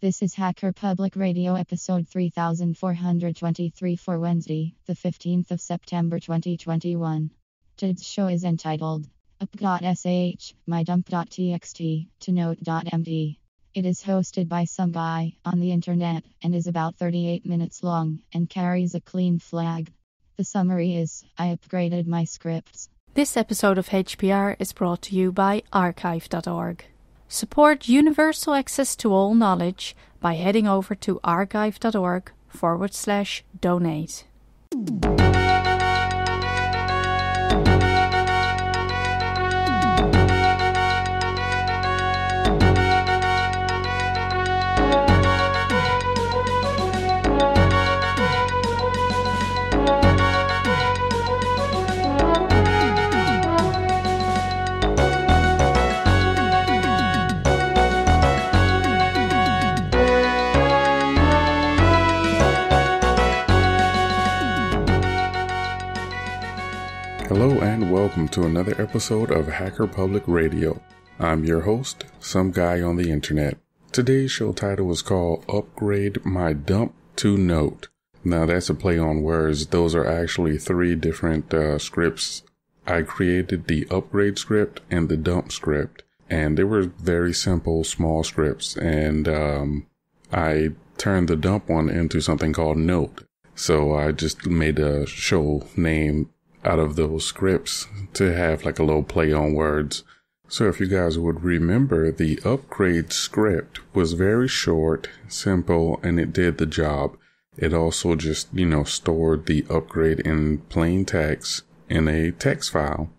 This is Hacker Public Radio episode 3423 for Wednesday, the 15th of September 2021. Today's show is entitled up.sh, mydump.txt, to note.md. It is hosted by some guy on the internet and is about 38 minutes long and carries a clean flag. The summary is I upgraded my scripts. This episode of HPR is brought to you by archive.org. Support universal access to all knowledge by heading over to archive.org forward slash donate. welcome to another episode of Hacker Public Radio. I'm your host, Some Guy on the Internet. Today's show title is called Upgrade My Dump to Note. Now, that's a play on words. Those are actually three different uh, scripts. I created the upgrade script and the dump script, and they were very simple, small scripts, and um, I turned the dump one into something called Note. So I just made a show name out of those scripts to have like a little play on words. So if you guys would remember, the upgrade script was very short, simple, and it did the job. It also just, you know, stored the upgrade in plain text in a text file.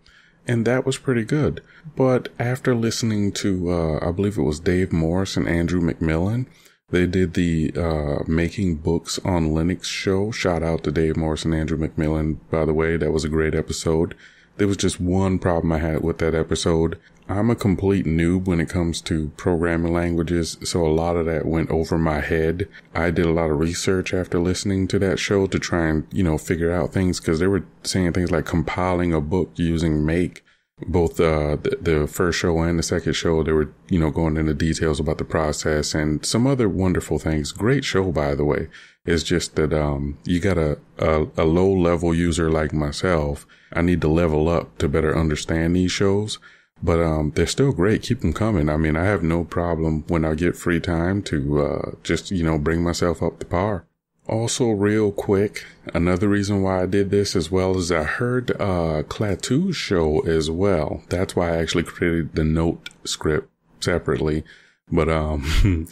And that was pretty good. But after listening to, uh, I believe it was Dave Morris and Andrew McMillan, they did the uh, Making Books on Linux show. Shout out to Dave Morris and Andrew McMillan, by the way. That was a great episode. There was just one problem I had with that episode. I'm a complete noob when it comes to programming languages, so a lot of that went over my head. I did a lot of research after listening to that show to try and, you know, figure out things because they were saying things like compiling a book using make both uh, the, the, first show and the second show, they were, you know, going into details about the process and some other wonderful things. Great show, by the way. It's just that um, you got a, a, a low level user like myself. I need to level up to better understand these shows, but um, they're still great. Keep them coming. I mean, I have no problem when I get free time to uh, just, you know, bring myself up to par. Also, real quick, another reason why I did this as well is I heard uh Clatu's show as well. That's why I actually created the note script separately. But um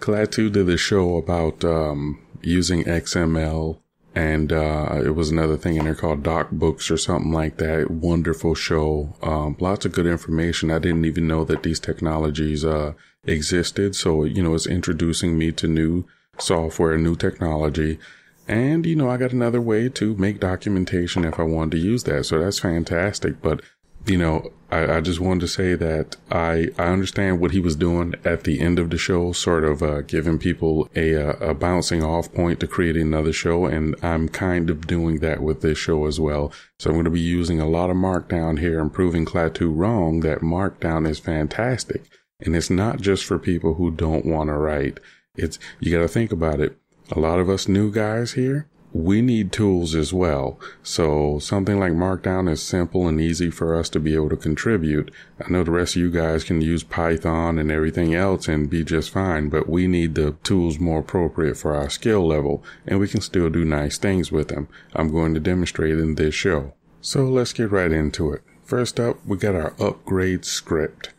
Clatu did a show about um using XML and uh it was another thing in there called Doc Books or something like that. Wonderful show. Um lots of good information. I didn't even know that these technologies uh existed. So, you know, it's introducing me to new software, new technology. And, you know, I got another way to make documentation if I wanted to use that. So that's fantastic. But, you know, I, I just wanted to say that I, I understand what he was doing at the end of the show, sort of uh, giving people a, uh, a bouncing off point to create another show. And I'm kind of doing that with this show as well. So I'm going to be using a lot of Markdown here and proving Clatu wrong that Markdown is fantastic. And it's not just for people who don't want to write. It's you got to think about it. A lot of us new guys here, we need tools as well. So something like Markdown is simple and easy for us to be able to contribute. I know the rest of you guys can use Python and everything else and be just fine, but we need the tools more appropriate for our skill level and we can still do nice things with them. I'm going to demonstrate in this show. So let's get right into it. First up, we got our upgrade script.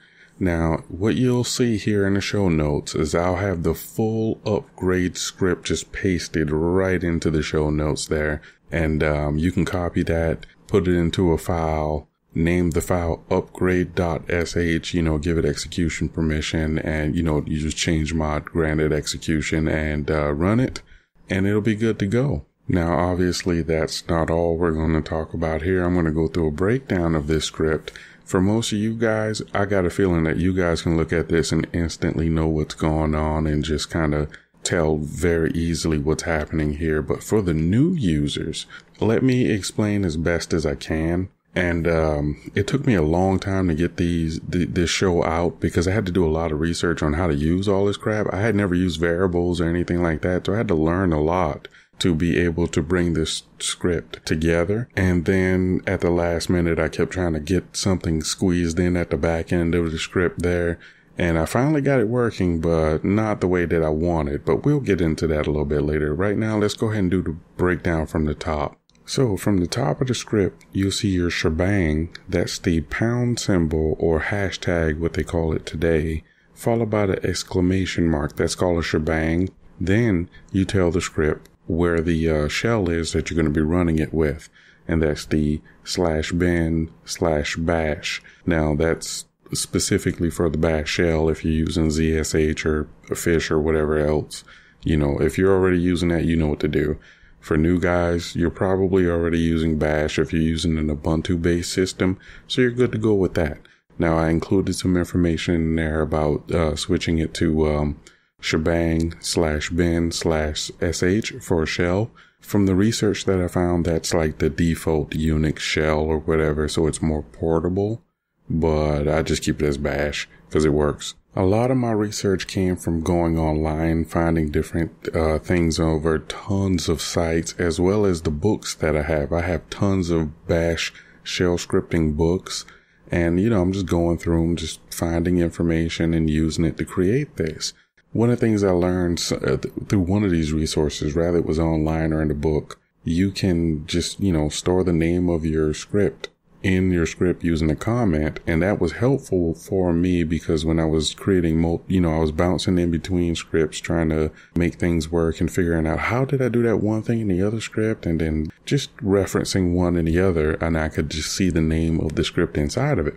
Now, what you'll see here in the show notes is I'll have the full upgrade script just pasted right into the show notes there. And um, you can copy that, put it into a file, name the file upgrade.sh, you know, give it execution permission, and, you know, you just change mod granted execution and uh, run it, and it'll be good to go. Now, obviously, that's not all we're going to talk about here. I'm going to go through a breakdown of this script for most of you guys, I got a feeling that you guys can look at this and instantly know what's going on and just kind of tell very easily what's happening here. But for the new users, let me explain as best as I can. And um, it took me a long time to get these th- this show out because I had to do a lot of research on how to use all this crap. I had never used variables or anything like that, so I had to learn a lot to be able to bring this script together. And then at the last minute, I kept trying to get something squeezed in at the back end of the script there. And I finally got it working, but not the way that I wanted. But we'll get into that a little bit later. Right now, let's go ahead and do the breakdown from the top. So from the top of the script, you'll see your shebang. That's the pound symbol or hashtag, what they call it today, followed by the exclamation mark. That's called a shebang. Then you tell the script where the uh, shell is that you're going to be running it with. And that's the slash bin slash bash. Now that's specifically for the bash shell if you're using ZSH or fish or whatever else. You know, if you're already using that, you know what to do. For new guys, you're probably already using bash if you're using an Ubuntu based system. So you're good to go with that. Now I included some information in there about uh, switching it to, um, shebang slash bin slash sh for shell. From the research that I found, that's like the default Unix shell or whatever, so it's more portable. But I just keep it as bash because it works. A lot of my research came from going online, finding different uh, things over tons of sites, as well as the books that I have. I have tons of bash shell scripting books. And, you know, I'm just going through them, just finding information and using it to create this. One of the things I learned uh, through one of these resources, rather it was online or in the book, you can just, you know, store the name of your script in your script using a comment. And that was helpful for me because when I was creating, you know, I was bouncing in between scripts, trying to make things work and figuring out how did I do that one thing in the other script and then just referencing one and the other. And I could just see the name of the script inside of it.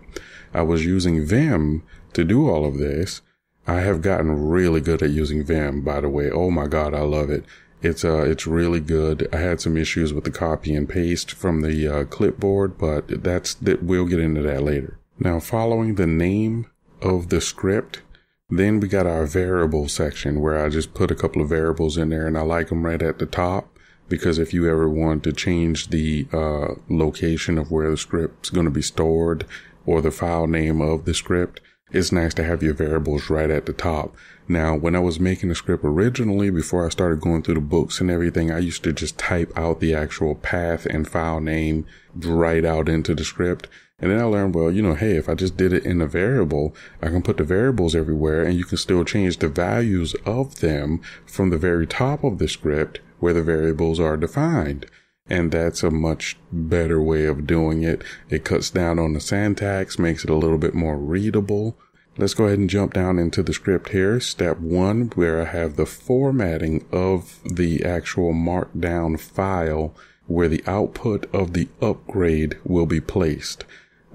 I was using Vim to do all of this. I have gotten really good at using Vim, by the way. Oh my God, I love it. It's, uh, it's really good. I had some issues with the copy and paste from the uh, clipboard, but that's, that we'll get into that later. Now, following the name of the script, then we got our variable section where I just put a couple of variables in there and I like them right at the top because if you ever want to change the uh, location of where the script's going to be stored or the file name of the script, it's nice to have your variables right at the top. Now, when I was making the script originally, before I started going through the books and everything, I used to just type out the actual path and file name right out into the script. And then I learned, well, you know, hey, if I just did it in a variable, I can put the variables everywhere and you can still change the values of them from the very top of the script where the variables are defined. And that's a much better way of doing it. It cuts down on the syntax, makes it a little bit more readable. Let's go ahead and jump down into the script here. Step one, where I have the formatting of the actual markdown file where the output of the upgrade will be placed.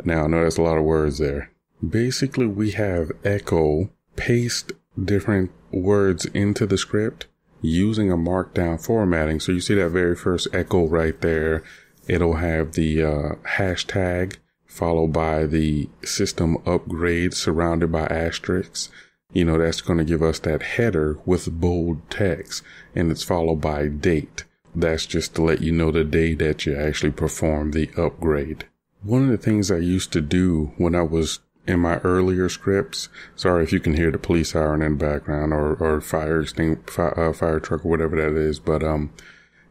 Now, I know that's a lot of words there. Basically, we have echo paste different words into the script using a markdown formatting. So you see that very first echo right there. It'll have the uh, hashtag followed by the system upgrade surrounded by asterisks. You know, that's going to give us that header with bold text and it's followed by date. That's just to let you know the day that you actually perform the upgrade. One of the things I used to do when I was in my earlier scripts. Sorry if you can hear the police siren in the background or, or fire extinct, fire, uh, fire truck or whatever that is. But, um,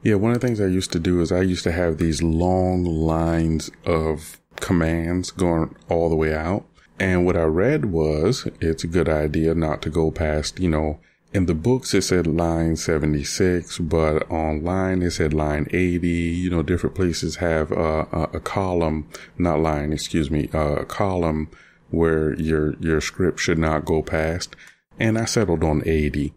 yeah, one of the things I used to do is I used to have these long lines of commands going all the way out. And what I read was it's a good idea not to go past, you know, in the books it said line 76, but online it said line 80. You know, different places have uh, a, a column, not line, excuse me, uh, a column where your your script should not go past. And I settled on 80.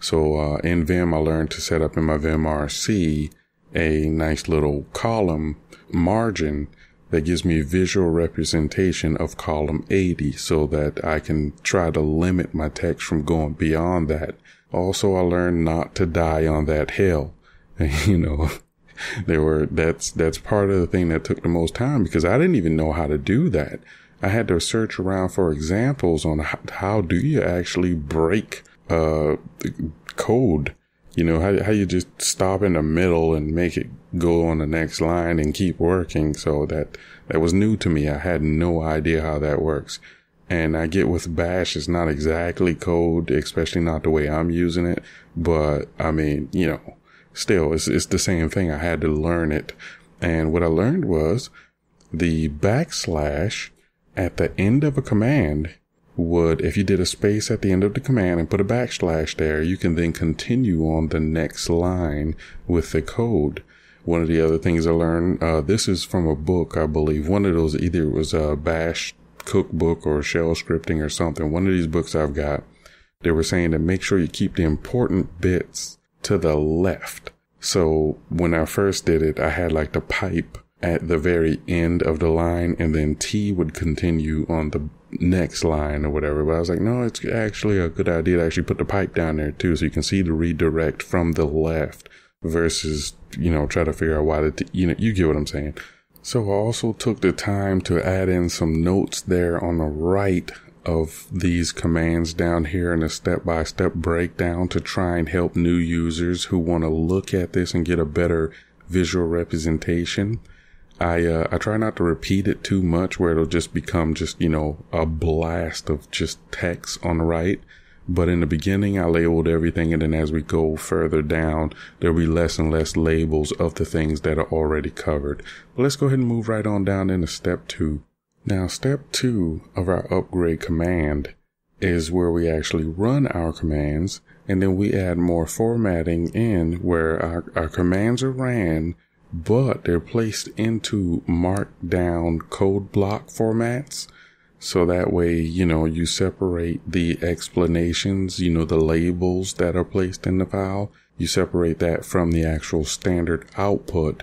So uh, in Vim, I learned to set up in my VimRC a nice little column margin that gives me visual representation of column 80 so that I can try to limit my text from going beyond that. Also, I learned not to die on that hill. you know, there were, that's, that's part of the thing that took the most time because I didn't even know how to do that. I had to search around for examples on how, how do you actually break uh, code. You know, how, how you just stop in the middle and make it go on the next line and keep working. So that, that was new to me. I had no idea how that works. And I get with bash, it's not exactly code, especially not the way I'm using it. But I mean, you know, still it's, it's the same thing. I had to learn it. And what I learned was the backslash at the end of a command would, if you did a space at the end of the command and put a backslash there, you can then continue on the next line with the code. One of the other things I learned, uh, this is from a book, I believe. One of those either was a bash cookbook or shell scripting or something. One of these books I've got, they were saying to make sure you keep the important bits to the left. So when I first did it, I had like the pipe at the very end of the line and then T would continue on the next line or whatever. But I was like, no, it's actually a good idea to actually put the pipe down there too so you can see the redirect from the left versus, you know, try to figure out why the, t- you know, you get what I'm saying. So I also took the time to add in some notes there on the right of these commands down here in a step by step breakdown to try and help new users who want to look at this and get a better visual representation. I uh, I try not to repeat it too much where it'll just become just you know a blast of just text on the right. But in the beginning, I labeled everything, and then as we go further down, there'll be less and less labels of the things that are already covered. But let's go ahead and move right on down into step two. Now, step two of our upgrade command is where we actually run our commands, and then we add more formatting in where our, our commands are ran but they're placed into markdown code block formats. So that way, you know, you separate the explanations, you know, the labels that are placed in the file. You separate that from the actual standard output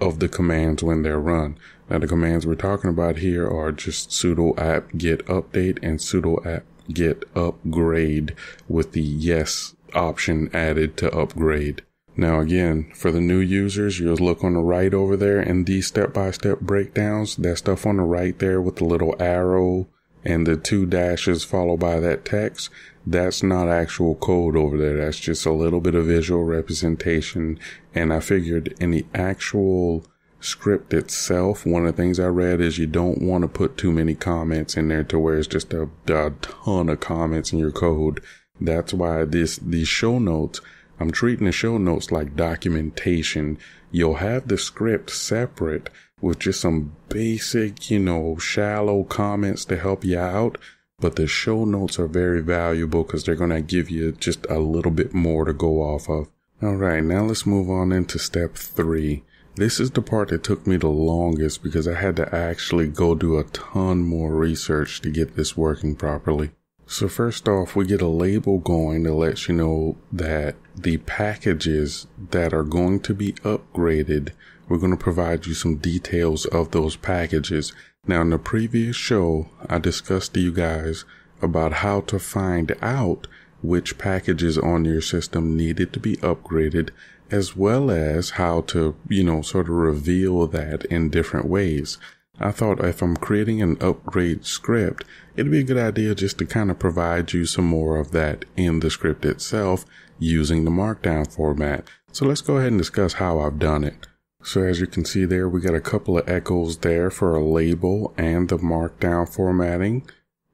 of the commands when they're run. Now, the commands we're talking about here are just sudo app get update and sudo app get upgrade with the yes option added to upgrade. Now again, for the new users, you'll look on the right over there and these step-by-step breakdowns, that stuff on the right there with the little arrow and the two dashes followed by that text, that's not actual code over there. That's just a little bit of visual representation. And I figured in the actual script itself, one of the things I read is you don't want to put too many comments in there to where it's just a, a ton of comments in your code. That's why this, these show notes I'm treating the show notes like documentation. You'll have the script separate with just some basic, you know, shallow comments to help you out. But the show notes are very valuable because they're going to give you just a little bit more to go off of. All right, now let's move on into step three. This is the part that took me the longest because I had to actually go do a ton more research to get this working properly. So first off, we get a label going that lets you know that the packages that are going to be upgraded, we're going to provide you some details of those packages. Now in the previous show, I discussed to you guys about how to find out which packages on your system needed to be upgraded, as well as how to, you know, sort of reveal that in different ways. I thought if I'm creating an upgrade script, it'd be a good idea just to kind of provide you some more of that in the script itself using the markdown format. So let's go ahead and discuss how I've done it. So as you can see there, we got a couple of echoes there for a label and the markdown formatting.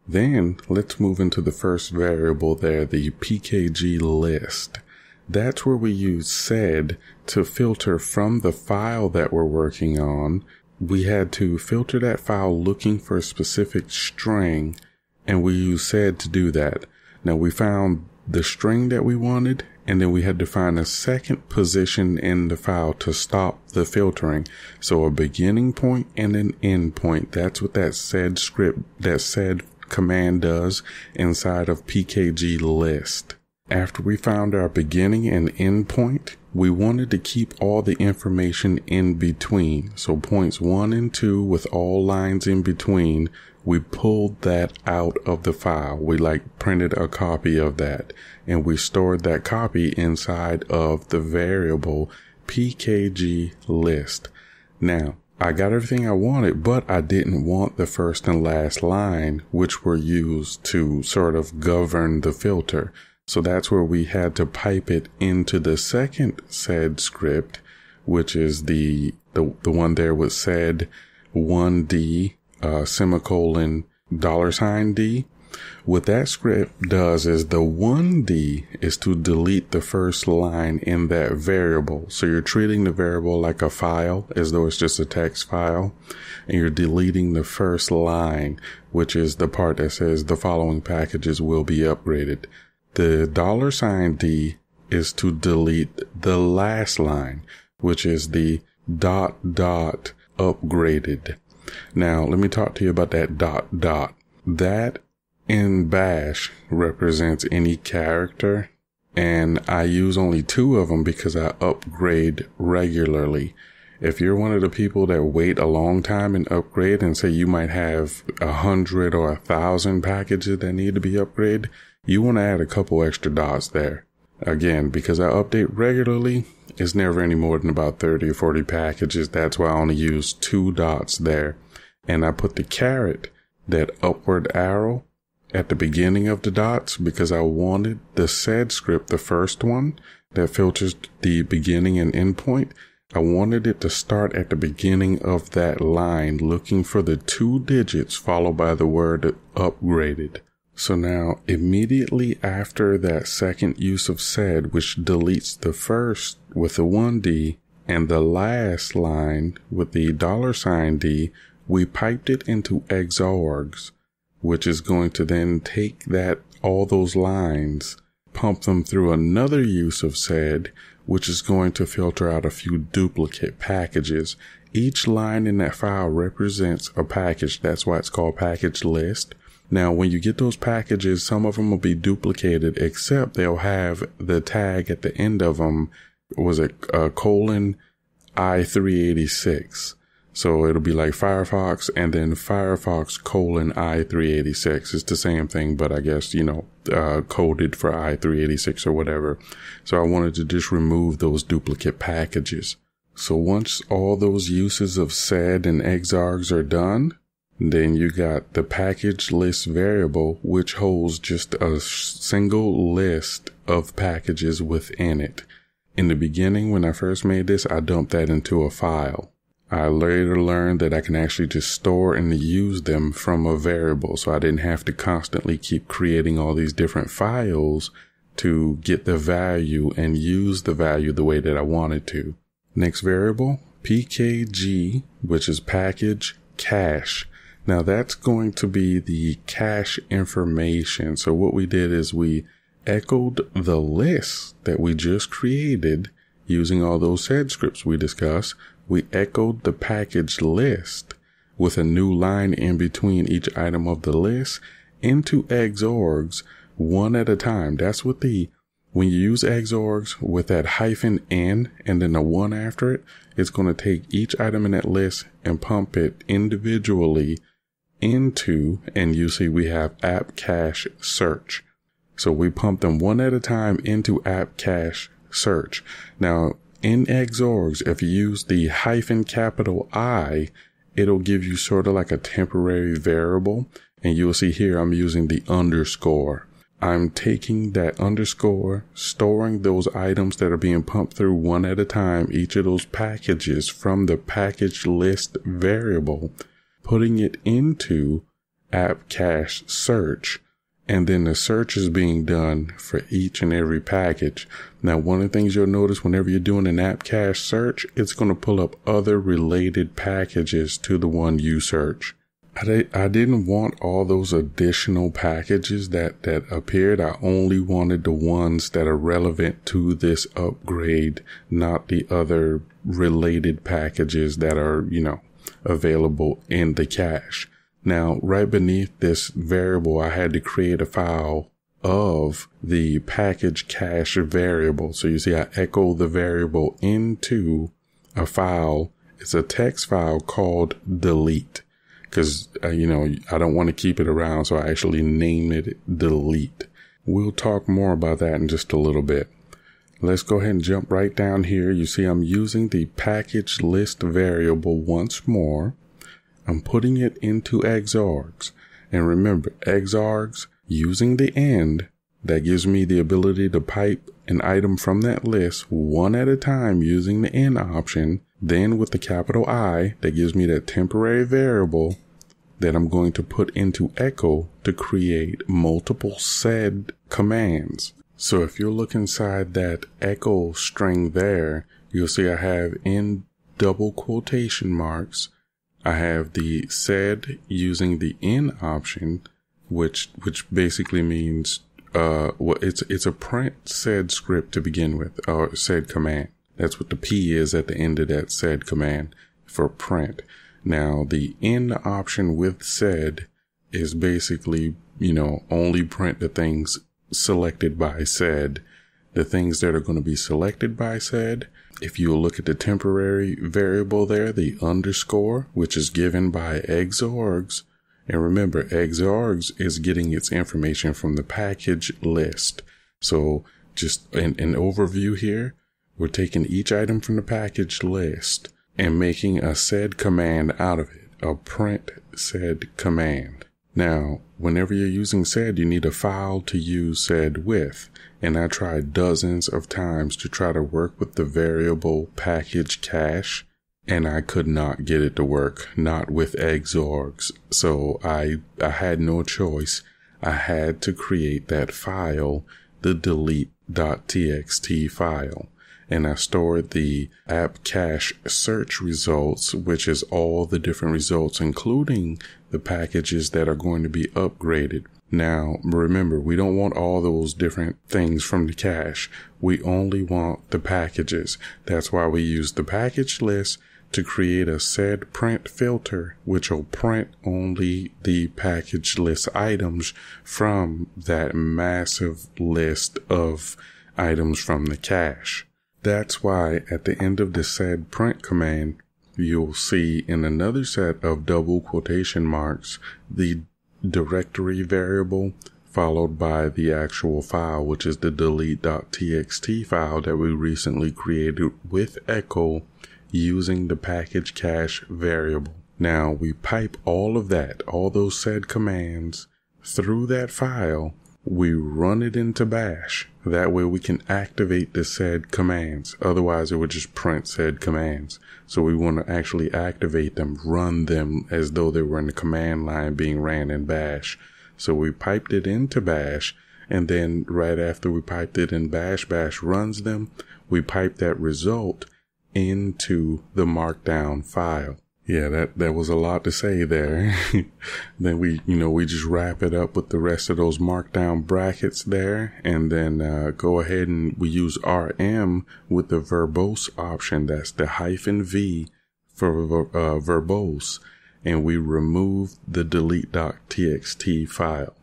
Then let's move into the first variable there, the PKG list. That's where we use sed to filter from the file that we're working on we had to filter that file looking for a specific string and we used sed to do that. Now we found the string that we wanted and then we had to find a second position in the file to stop the filtering. So a beginning point and an end point. That's what that said script, that said command does inside of pkg list. After we found our beginning and end point, we wanted to keep all the information in between. So points one and two with all lines in between, we pulled that out of the file. We like printed a copy of that and we stored that copy inside of the variable PKG list. Now, I got everything I wanted, but I didn't want the first and last line, which were used to sort of govern the filter. So that's where we had to pipe it into the second said script, which is the, the, the one there with said 1D, uh, semicolon dollar sign D. What that script does is the 1D is to delete the first line in that variable. So you're treating the variable like a file as though it's just a text file and you're deleting the first line, which is the part that says the following packages will be upgraded. The dollar sign D is to delete the last line, which is the dot dot upgraded. Now, let me talk to you about that dot dot. That in bash represents any character and I use only two of them because I upgrade regularly. If you're one of the people that wait a long time and upgrade and say you might have a hundred or a thousand packages that need to be upgraded, you want to add a couple extra dots there. Again, because I update regularly, it's never any more than about 30 or 40 packages. That's why I only use two dots there. And I put the carrot, that upward arrow, at the beginning of the dots because I wanted the said script, the first one that filters the beginning and end point. I wanted it to start at the beginning of that line, looking for the two digits followed by the word upgraded. So now, immediately after that second use of said, which deletes the first with the 1D and the last line with the dollar sign D, we piped it into exorgs, which is going to then take that, all those lines, pump them through another use of said, which is going to filter out a few duplicate packages. Each line in that file represents a package. That's why it's called package list now, when you get those packages, some of them will be duplicated, except they'll have the tag at the end of them. Was it a uh, colon I386? So it'll be like Firefox and then Firefox colon I386. It's the same thing, but I guess, you know, uh, coded for I386 or whatever. So I wanted to just remove those duplicate packages. So once all those uses of sed and exargs are done, then you got the package list variable, which holds just a single list of packages within it. In the beginning, when I first made this, I dumped that into a file. I later learned that I can actually just store and use them from a variable, so I didn't have to constantly keep creating all these different files to get the value and use the value the way that I wanted to. Next variable, PKG, which is package cache. Now that's going to be the cache information. So what we did is we echoed the list that we just created using all those head scripts we discussed. We echoed the package list with a new line in between each item of the list into exorgs one at a time. That's what the when you use exorgs with that hyphen n and then a one after it, it's going to take each item in that list and pump it individually into, and you see we have app cache search. So we pump them one at a time into app cache search. Now in Xorgs, if you use the hyphen capital I, it'll give you sort of like a temporary variable. And you'll see here I'm using the underscore. I'm taking that underscore, storing those items that are being pumped through one at a time, each of those packages from the package list variable putting it into app cache search and then the search is being done for each and every package. Now, one of the things you'll notice whenever you're doing an app cache search, it's going to pull up other related packages to the one you search. I, I didn't want all those additional packages that, that appeared. I only wanted the ones that are relevant to this upgrade, not the other related packages that are, you know, available in the cache. Now, right beneath this variable, I had to create a file of the package cache variable. So you see, I echo the variable into a file. It's a text file called delete because, uh, you know, I don't want to keep it around. So I actually named it delete. We'll talk more about that in just a little bit. Let's go ahead and jump right down here. You see I'm using the package list variable once more. I'm putting it into exargs. And remember, exargs, using the end that gives me the ability to pipe an item from that list one at a time using the end option. Then with the capital I, that gives me that temporary variable that I'm going to put into echo to create multiple said commands. So if you look inside that echo string there, you'll see I have in double quotation marks, I have the said using the in option, which which basically means uh well it's it's a print said script to begin with or said command. That's what the P is at the end of that said command for print. Now the in option with said is basically, you know, only print the things selected by said, the things that are going to be selected by said. If you look at the temporary variable there, the underscore, which is given by exargs, and remember exargs is getting its information from the package list. So just an, an overview here, we're taking each item from the package list and making a said command out of it, a print said command. Now, whenever you're using said, you need a file to use said with, and I tried dozens of times to try to work with the variable package cache, and I could not get it to work, not with exorgs. So I, I had no choice. I had to create that file, the delete.txt file and I stored the app cache search results, which is all the different results, including the packages that are going to be upgraded. Now, remember, we don't want all those different things from the cache. We only want the packages. That's why we use the package list to create a said print filter, which will print only the package list items from that massive list of items from the cache. That's why at the end of the said print command, you'll see in another set of double quotation marks the directory variable followed by the actual file, which is the delete.txt file that we recently created with echo using the package cache variable. Now we pipe all of that, all those said commands through that file we run it into bash. That way we can activate the said commands. Otherwise it would just print said commands. So we want to actually activate them, run them as though they were in the command line being ran in bash. So we piped it into bash. And then right after we piped it in bash, bash runs them. We pipe that result into the markdown file yeah, that, that was a lot to say there. then we, you know, we just wrap it up with the rest of those markdown brackets there. And then, uh, go ahead and we use RM with the verbose option. That's the hyphen V for uh, verbose. And we remove the delete.txt file.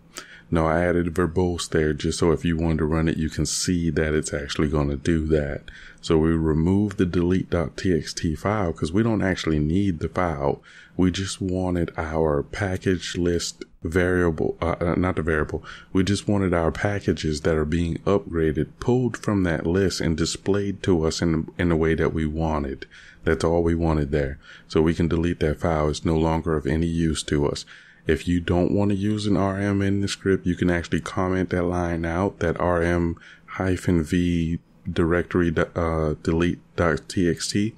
No, I added verbose there just so if you wanted to run it, you can see that it's actually going to do that. So we remove the delete.txt file because we don't actually need the file. We just wanted our package list variable, uh, uh, not the variable. We just wanted our packages that are being upgraded pulled from that list and displayed to us in, in the way that we wanted. That's all we wanted there. So we can delete that file. It's no longer of any use to us. If you don't want to use an RM in the script, you can actually comment that line out, that RM hyphen V directory uh, delete dot txt.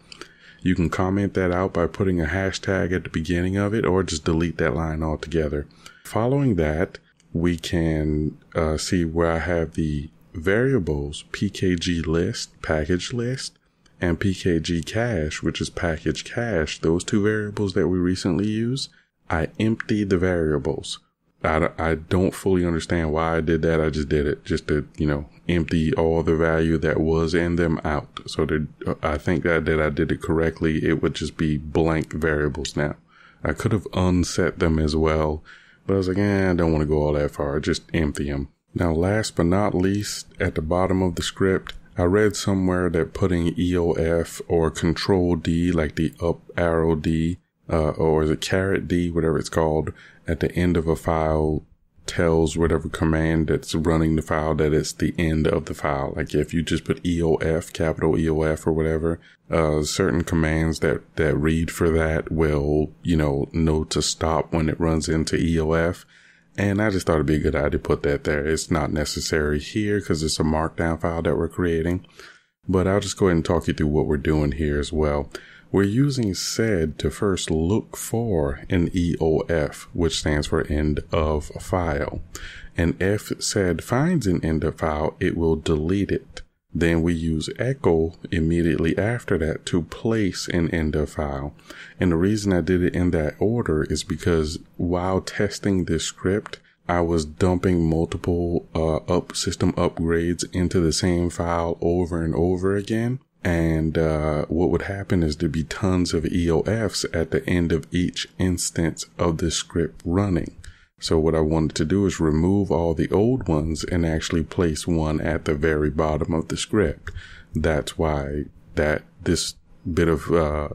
You can comment that out by putting a hashtag at the beginning of it or just delete that line altogether. Following that, we can uh, see where I have the variables pkg list, package list, and pkg cache, which is package cache. Those two variables that we recently used, I emptied the variables. I, I don't fully understand why I did that. I just did it just to, you know, empty all the value that was in them out. So that uh, I think that, that I did it correctly. It would just be blank variables now. I could have unset them as well, but I was like, eh, I don't want to go all that far. Just empty them. Now, last but not least, at the bottom of the script, I read somewhere that putting EOF or Control D, like the up arrow D, uh, or is it carrot D, whatever it's called, at the end of a file tells whatever command that's running the file that it's the end of the file. Like if you just put EOF, capital EOF or whatever, uh, certain commands that, that read for that will, you know, know to stop when it runs into EOF. And I just thought it'd be a good idea to put that there. It's not necessary here because it's a markdown file that we're creating, but I'll just go ahead and talk you through what we're doing here as well. We're using said to first look for an EOF, which stands for end of file. And if said finds an end of file, it will delete it. Then we use echo immediately after that to place an end of file. And the reason I did it in that order is because while testing this script, I was dumping multiple uh, up system upgrades into the same file over and over again. And uh, what would happen is there'd be tons of EOFs at the end of each instance of the script running. So what I wanted to do is remove all the old ones and actually place one at the very bottom of the script. That's why that this bit of uh,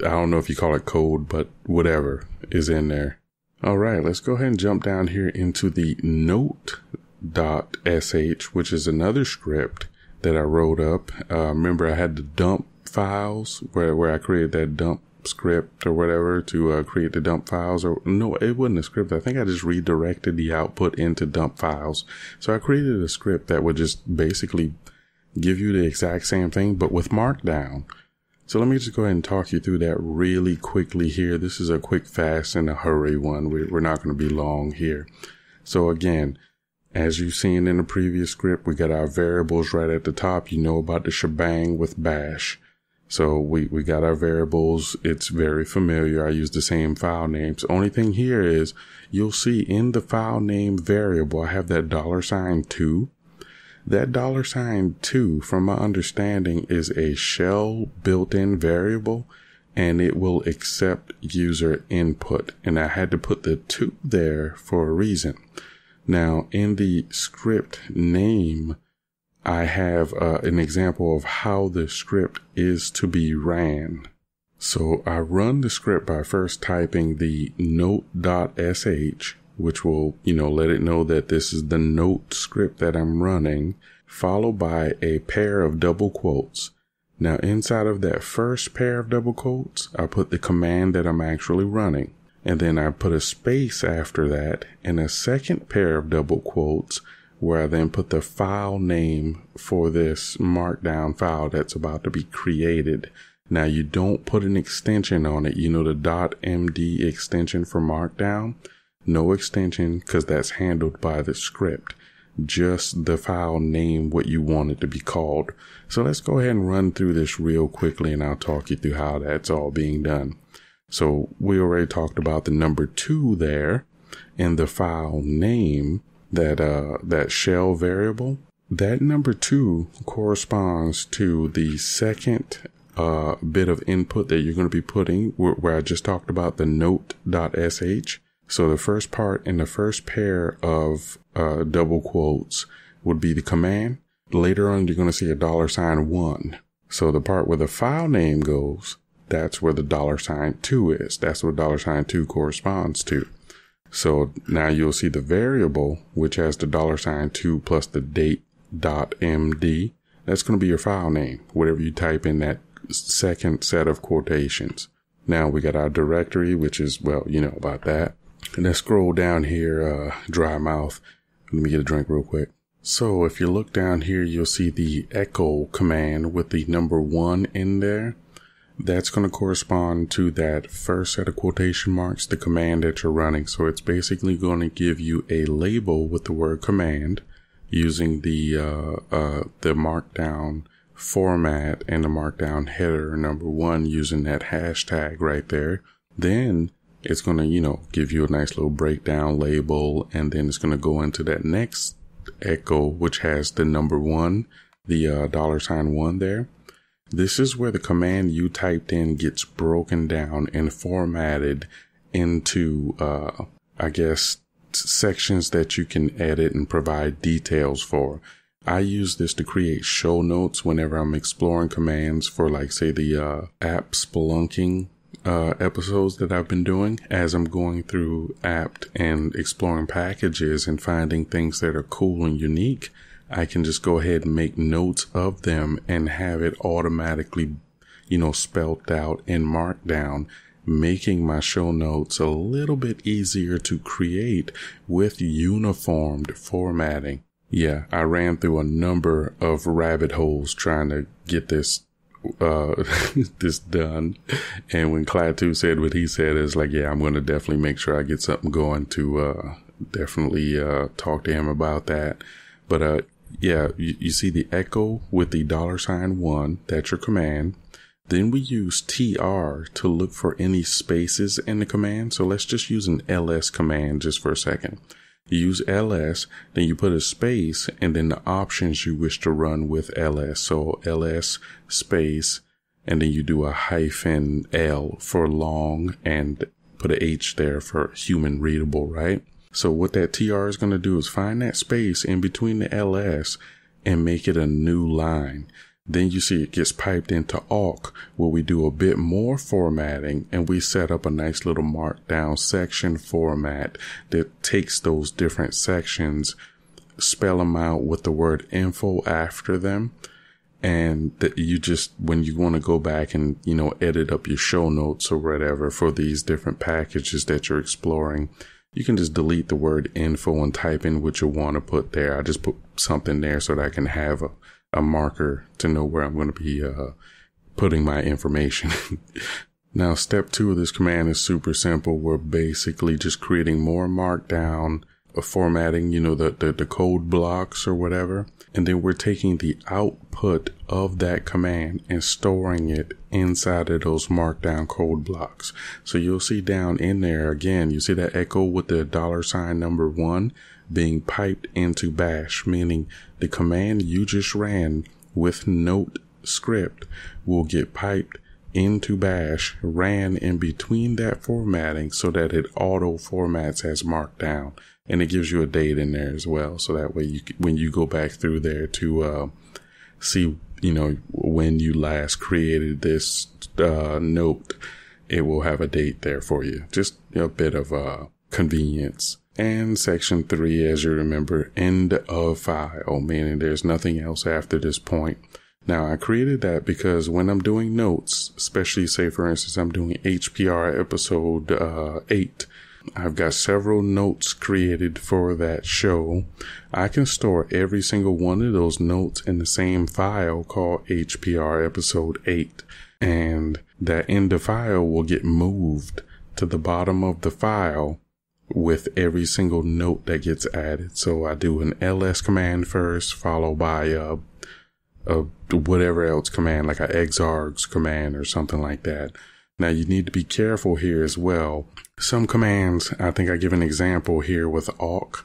I don't know if you call it code, but whatever is in there. All right, let's go ahead and jump down here into the note.sh, which is another script that I wrote up. Uh, remember, I had the dump files where, where I created that dump script or whatever to uh, create the dump files or no it wasn't a script i think i just redirected the output into dump files so i created a script that would just basically give you the exact same thing but with markdown so let me just go ahead and talk you through that really quickly here this is a quick fast and a hurry one we're not going to be long here so again as you've seen in the previous script, we got our variables right at the top. You know about the shebang with bash. So we, we got our variables. It's very familiar. I use the same file names. Only thing here is you'll see in the file name variable, I have that dollar sign two. That dollar sign two, from my understanding, is a shell built in variable and it will accept user input. And I had to put the two there for a reason. Now, in the script name, I have uh, an example of how the script is to be ran. So I run the script by first typing the note.sh, which will, you know, let it know that this is the note script that I'm running, followed by a pair of double quotes. Now, inside of that first pair of double quotes, I put the command that I'm actually running and then I put a space after that and a second pair of double quotes where I then put the file name for this markdown file that's about to be created. Now you don't put an extension on it. You know the .md extension for markdown? No extension because that's handled by the script. Just the file name, what you want it to be called. So let's go ahead and run through this real quickly and I'll talk you through how that's all being done. So we already talked about the number two there in the file name, that, uh, that shell variable. That number two corresponds to the second uh, bit of input that you're going to be putting where, where I just talked about the note.sh. So the first part in the first pair of uh, double quotes would be the command. Later on, you're going to see a dollar sign one. So the part where the file name goes that's where the dollar sign two is. That's what dollar sign two corresponds to. So now you'll see the variable, which has the dollar sign two plus the date dot MD. That's going to be your file name, whatever you type in that second set of quotations. Now we got our directory, which is, well, you know about that. And let's scroll down here, uh, dry mouth. Let me get a drink real quick. So if you look down here, you'll see the echo command with the number one in there that's going to correspond to that first set of quotation marks, the command that you're running. So it's basically going to give you a label with the word command using the, uh, uh, the markdown format and the markdown header number one using that hashtag right there. Then it's going to, you know, give you a nice little breakdown label. And then it's going to go into that next echo, which has the number one, the uh, dollar sign one there this is where the command you typed in gets broken down and formatted into, uh, I guess, sections that you can edit and provide details for. I use this to create show notes whenever I'm exploring commands for, like, say, the uh, app spelunking uh, episodes that I've been doing as I'm going through apt and exploring packages and finding things that are cool and unique. I can just go ahead and make notes of them and have it automatically, you know, spelt out in Markdown, making my show notes a little bit easier to create with uniformed formatting. Yeah, I ran through a number of rabbit holes trying to get this uh, this done. And when Clatu said what he said, it's like, yeah, I'm going to definitely make sure I get something going to uh, definitely uh, talk to him about that. But uh, yeah, you, you see the echo with the dollar sign one. That's your command. Then we use tr to look for any spaces in the command. So let's just use an ls command just for a second. You use ls, then you put a space and then the options you wish to run with ls. So ls space, and then you do a hyphen l for long and put a h there for human readable, right? So what that TR is going to do is find that space in between the LS and make it a new line. Then you see it gets piped into awk where we do a bit more formatting and we set up a nice little markdown section format that takes those different sections, spell them out with the word info after them. And that you just, when you want to go back and, you know, edit up your show notes or whatever for these different packages that you're exploring, you can just delete the word info and type in what you want to put there. I just put something there so that I can have a, a marker to know where I'm going to be uh, putting my information. now, step two of this command is super simple. We're basically just creating more markdown formatting, you know, the, the, the code blocks or whatever. And then we're taking the output of that command and storing it inside of those markdown code blocks. So you'll see down in there again, you see that echo with the dollar sign number one being piped into bash, meaning the command you just ran with note script will get piped into bash ran in between that formatting so that it auto formats as markdown and it gives you a date in there as well. So that way, you when you go back through there to uh, see, you know, when you last created this uh, note, it will have a date there for you. Just a bit of uh, convenience. And section three, as you remember, end of file, meaning there's nothing else after this point. Now, I created that because when I'm doing notes, especially say, for instance, I'm doing HPR episode uh, eight, I've got several notes created for that show. I can store every single one of those notes in the same file called HPR episode 8. And that end of file will get moved to the bottom of the file with every single note that gets added. So I do an ls command first, followed by a, a whatever else command, like a exargs command or something like that. Now you need to be careful here as well. Some commands, I think I give an example here with awk.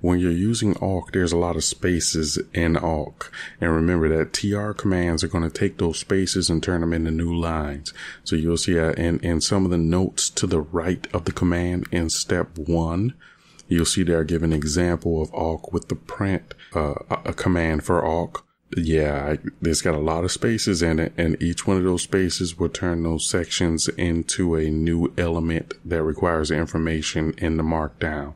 When you're using awk, there's a lot of spaces in awk. And remember that TR commands are going to take those spaces and turn them into new lines. So you'll see uh, in, in some of the notes to the right of the command in step one, you'll see there are give an example of awk with the print uh, a command for awk yeah, I, it's got a lot of spaces in it, and each one of those spaces will turn those sections into a new element that requires information in the markdown.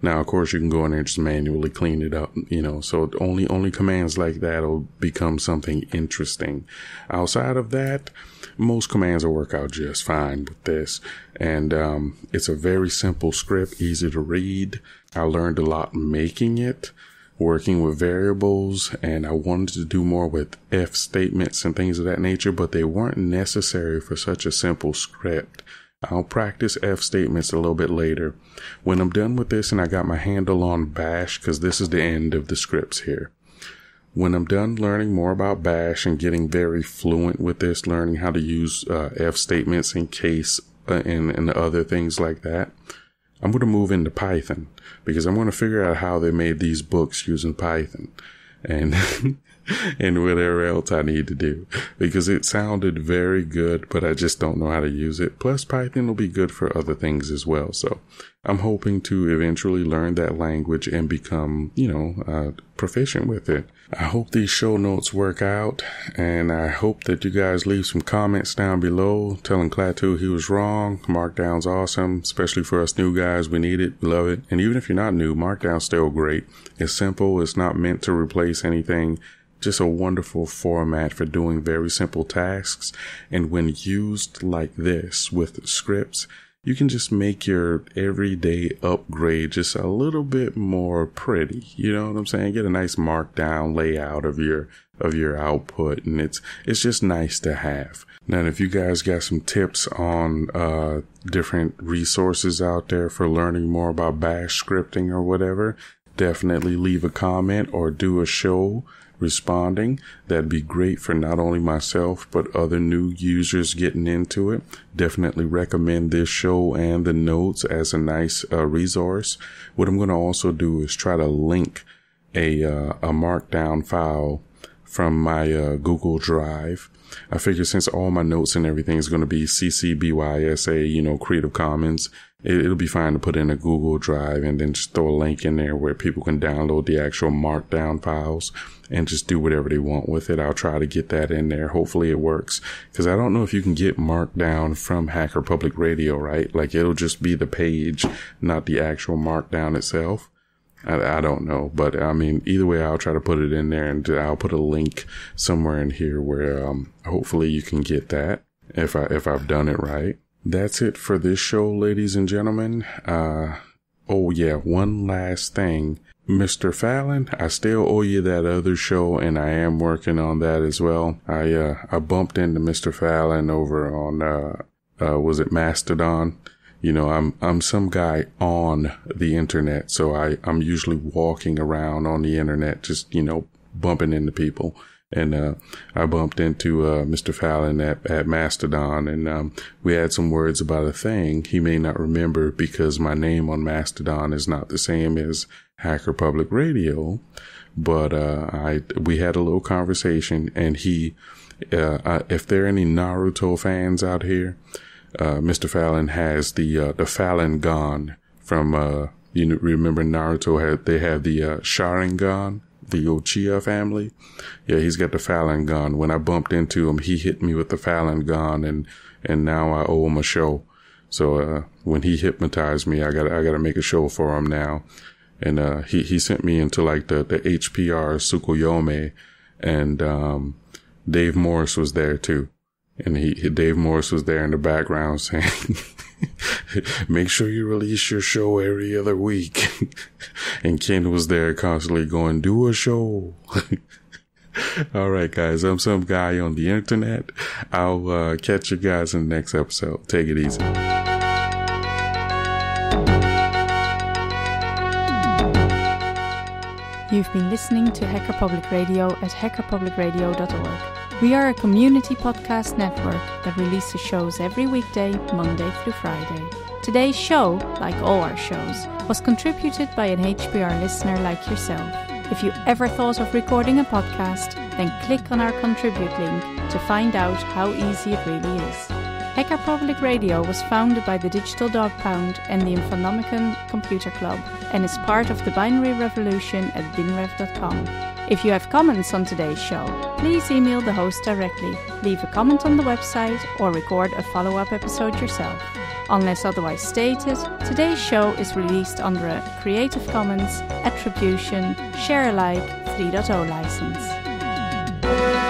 Now, of course, you can go in there and just manually clean it up, you know. So only only commands like that'll become something interesting. Outside of that, most commands will work out just fine with this, and um, it's a very simple script, easy to read. I learned a lot making it working with variables and I wanted to do more with if statements and things of that nature, but they weren't necessary for such a simple script. I'll practice if statements a little bit later. When I'm done with this and I got my handle on bash, because this is the end of the scripts here. When I'm done learning more about bash and getting very fluent with this, learning how to use uh, if statements and case uh, and, and other things like that, I'm going to move into Python because I'm going to figure out how they made these books using Python. And and whatever else I need to do because it sounded very good, but I just don't know how to use it. Plus, Python will be good for other things as well. So I'm hoping to eventually learn that language and become, you know, uh, proficient with it. I hope these show notes work out and I hope that you guys leave some comments down below telling Clatu he was wrong. Markdown's awesome, especially for us new guys. We need it. We love it. And even if you're not new, Markdown's still great. It's simple. It's not meant to replace anything just a wonderful format for doing very simple tasks. And when used like this with scripts, you can just make your everyday upgrade just a little bit more pretty. You know what I'm saying? Get a nice markdown layout of your of your output and it's it's just nice to have. Now if you guys got some tips on uh different resources out there for learning more about bash scripting or whatever, definitely leave a comment or do a show responding. That'd be great for not only myself, but other new users getting into it. Definitely recommend this show and the notes as a nice uh, resource. What I'm going to also do is try to link a, uh, a markdown file from my uh, Google Drive. I figure since all my notes and everything is going to be CC BY SA, you know, Creative Commons, it, will be fine to put in a Google Drive and then just throw a link in there where people can download the actual markdown files and just do whatever they want with it. I'll try to get that in there. Hopefully it works because I don't know if you can get markdown from Hacker Public Radio, right? Like it'll just be the page, not the actual markdown itself. I, I don't know, but I mean, either way, I'll try to put it in there and I'll put a link somewhere in here where, um, hopefully you can get that if I, if I've done it right. That's it for this show, ladies and gentlemen. Uh, oh yeah, one last thing. Mr. Fallon, I still owe you that other show and I am working on that as well. I, uh, I bumped into Mr. Fallon over on, uh, uh, was it Mastodon? You know, I'm, I'm some guy on the internet. So I, I'm usually walking around on the internet, just, you know, bumping into people and uh, I bumped into uh, Mr. Fallon at, at Mastodon, and um, we had some words about a thing he may not remember because my name on Mastodon is not the same as Hacker Public Radio. But uh, I we had a little conversation, and he, uh, I, if there are any Naruto fans out here, uh, Mr. Fallon has the uh, the Fallon Gon from you remember Naruto had they have the uh, Sharingan the Ochia family. Yeah, he's got the Fallon gun. When I bumped into him, he hit me with the Fallon gun, and and now I owe him a show. So uh, when he hypnotized me, I got I got to make a show for him now. And uh, he he sent me into like the the HPR Sukoyome, and um, Dave Morris was there too. And he Dave Morris was there in the background saying. Make sure you release your show every other week. and Ken was there constantly going, do a show. All right, guys. I'm some guy on the internet. I'll uh, catch you guys in the next episode. Take it easy. You've been listening to Hacker Public Radio at hackerpublicradio.org. We are a community podcast network that releases shows every weekday, Monday through Friday. Today's show, like all our shows, was contributed by an HBR listener like yourself. If you ever thought of recording a podcast, then click on our contribute link to find out how easy it really is. Hacker Public Radio was founded by the Digital Dog Pound and the Infonomicon Computer Club and is part of the binary revolution at binrev.com. If you have comments on today's show, please email the host directly, leave a comment on the website, or record a follow up episode yourself. Unless otherwise stated, today's show is released under a Creative Commons Attribution Share Alike 3.0 license.